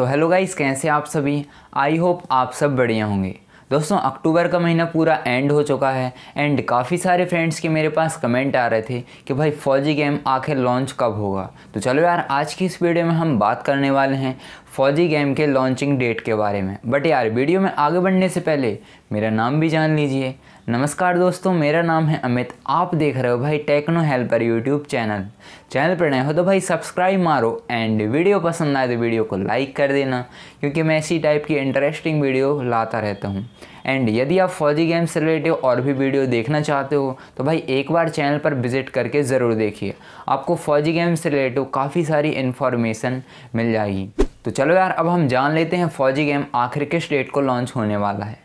so hello guys कैसे आप सभी आई होप आप सब बढ़िया होंगे दोस्तों अक्टूबर का महीना पूरा एंड हो चुका है एंड काफ़ी सारे फ्रेंड्स के मेरे पास कमेंट आ रहे थे कि भाई फौजी गेम आखिर लॉन्च कब होगा तो चलो यार आज की इस वीडियो में हम बात करने वाले हैं फौजी गेम के लॉन्चिंग डेट के बारे में बट यार वीडियो में आगे बढ़ने से पहले मेरा नाम भी जान लीजिए नमस्कार दोस्तों मेरा नाम है अमित आप देख रहे हो भाई Techno Helper YouTube channel channel पर नए हो तो भाई सब्सक्राइब मारो एंड वीडियो पसंद आए तो वीडियो को लाइक कर देना क्योंकि मैं इसी टाइप की इंटरेस्टिंग वीडियो लाता रहता हूँ एंड यदि आप फौजी गेम से रिलेटिव और भी वीडियो देखना चाहते हो तो भाई एक बार चैनल पर विजिट करके ज़रूर देखिए आपको फौजी गेम से रिलेटिव काफ़ी सारी इन्फॉर्मेशन मिल जाएगी तो चलो यार अब हम जान लेते हैं फौजी गेम आखिर किस डेट को लॉन्च होने वाला है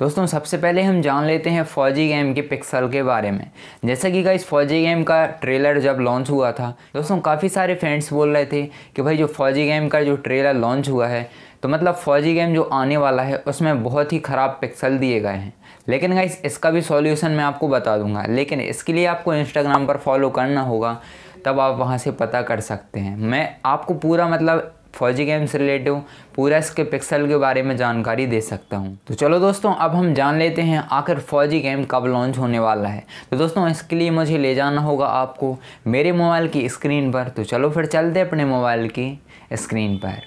दोस्तों सबसे पहले हम जान लेते हैं फौजी गेम के पिक्सल के बारे में जैसा कि इस फौजी गेम का ट्रेलर जब लॉन्च हुआ था दोस्तों काफ़ी सारे फ्रेंड्स बोल रहे थे कि भाई जो फौजी गेम का जो ट्रेलर लॉन्च हुआ है तो मतलब फौजी गेम जो आने वाला है उसमें बहुत ही ख़राब पिक्सल दिए गए हैं लेकिन गाइस इसका भी सॉल्यूशन मैं आपको बता दूंगा लेकिन इसके लिए आपको इंस्टाग्राम पर फॉलो करना होगा तब आप वहाँ से पता कर सकते हैं मैं आपको पूरा मतलब फौजी गेम से रिलेटिव पूरा इसके पिक्सल के बारे में जानकारी दे सकता हूँ तो चलो दोस्तों अब हम जान लेते हैं आखिर फौजी गेम कब लॉन्च होने वाला है तो दोस्तों इसके लिए मुझे ले जाना होगा आपको मेरे मोबाइल की स्क्रीन पर तो चलो फिर चलते अपने मोबाइल की स्क्रीन पर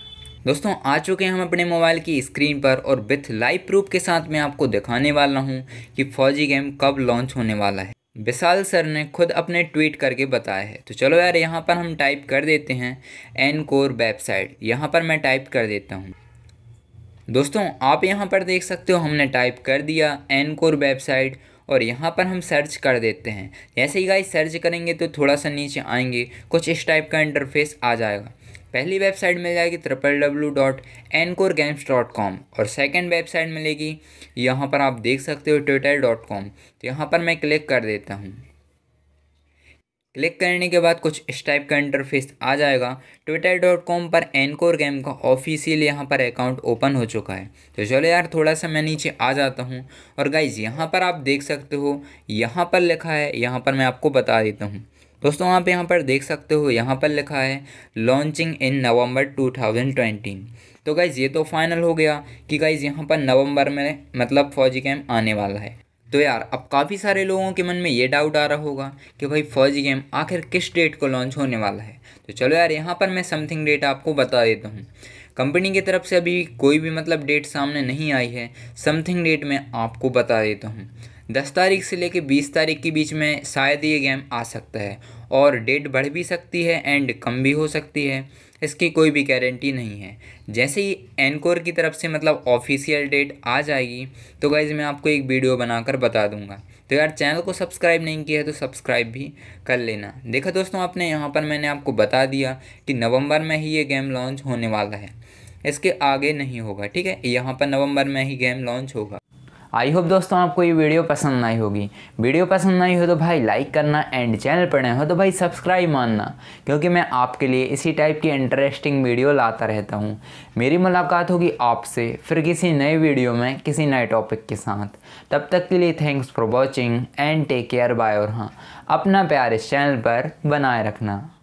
दोस्तों आ चुके हैं हम अपने मोबाइल की स्क्रीन पर और विथ लाइव प्रूफ के साथ मैं आपको दिखाने वाला हूँ कि फौजी गेम कब लॉन्च होने वाला है विशाल सर ने खुद अपने ट्वीट करके बताया है तो चलो यार यहाँ पर हम टाइप कर देते हैं एन कोर वेबसाइट यहाँ पर मैं टाइप कर देता हूँ दोस्तों आप यहाँ पर देख सकते हो हमने टाइप कर दिया एन कोर वेबसाइट और यहाँ पर हम सर्च कर देते हैं जैसे ही गाइस सर्च करेंगे तो थोड़ा सा नीचे आएंगे कुछ इस टाइप का इंटरफेस आ जाएगा पहली वेबसाइट मिल जाएगी triple W dot Encore games dot com और सेकेंड वेबसाइट मिलेगी यहाँ पर आप देख सकते हो ट्विटर डॉट कॉम तो यहाँ पर मैं क्लिक कर देता हूँ क्लिक करने के बाद कुछ इस टाइप का इंटरफेस आ जाएगा ट्विटर डॉट कॉम पर एनकोर गेम का ऑफिशियल यहाँ पर अकाउंट ओपन हो चुका है तो चलो यार थोड़ा सा मैं नीचे आ जाता हूँ और गाइज यहाँ पर आप देख सकते हो यहाँ पर लिखा है यहाँ पर मैं आपको बता देता हूँ दोस्तों आप यहाँ पर देख सकते हो यहाँ पर लिखा है लॉन्चिंग इन नवंबर 2020 तो गाइज़ ये तो फाइनल हो गया कि गाइज़ यहाँ पर नवंबर में मतलब फौजी कैम्प आने वाला है तो यार अब काफ़ी सारे लोगों के मन में ये डाउट आ रहा होगा कि भाई फौजी गेम आखिर किस डेट को लॉन्च होने वाला है तो चलो यार यहाँ पर मैं समथिंग डेट आपको बता देता हूँ कंपनी की तरफ से अभी कोई भी मतलब डेट सामने नहीं आई है समथिंग डेट मैं आपको बता देता हूँ दस तारीख से लेकर बीस तारीख के बीच में शायद ये गेम आ सकता है और डेट बढ़ भी सकती है एंड कम भी हो सकती है इसकी कोई भी गारंटी नहीं है जैसे ही एनकोर की तरफ से मतलब ऑफिशियल डेट आ जाएगी तो गाइज़ मैं आपको एक वीडियो बनाकर बता दूंगा तो यार चैनल को सब्सक्राइब नहीं किया है तो सब्सक्राइब भी कर लेना देखा दोस्तों आपने यहाँ पर मैंने आपको बता दिया कि नवंबर में ही ये गेम लॉन्च होने वाला है इसके आगे नहीं होगा ठीक है यहाँ पर नवंबर में ही गेम लॉन्च होगा आई होप दोस्तों आपको ये वीडियो पसंद आई होगी वीडियो पसंद आई हो तो भाई लाइक करना एंड चैनल पर नए हो तो भाई सब्सक्राइब मानना क्योंकि मैं आपके लिए इसी टाइप की इंटरेस्टिंग वीडियो लाता रहता हूँ मेरी मुलाकात होगी आपसे फिर किसी नए वीडियो में किसी नए टॉपिक के साथ तब तक के लिए thanks for watching and take care bye और हाँ अपना प्यार इस चैनल पर बनाए रखना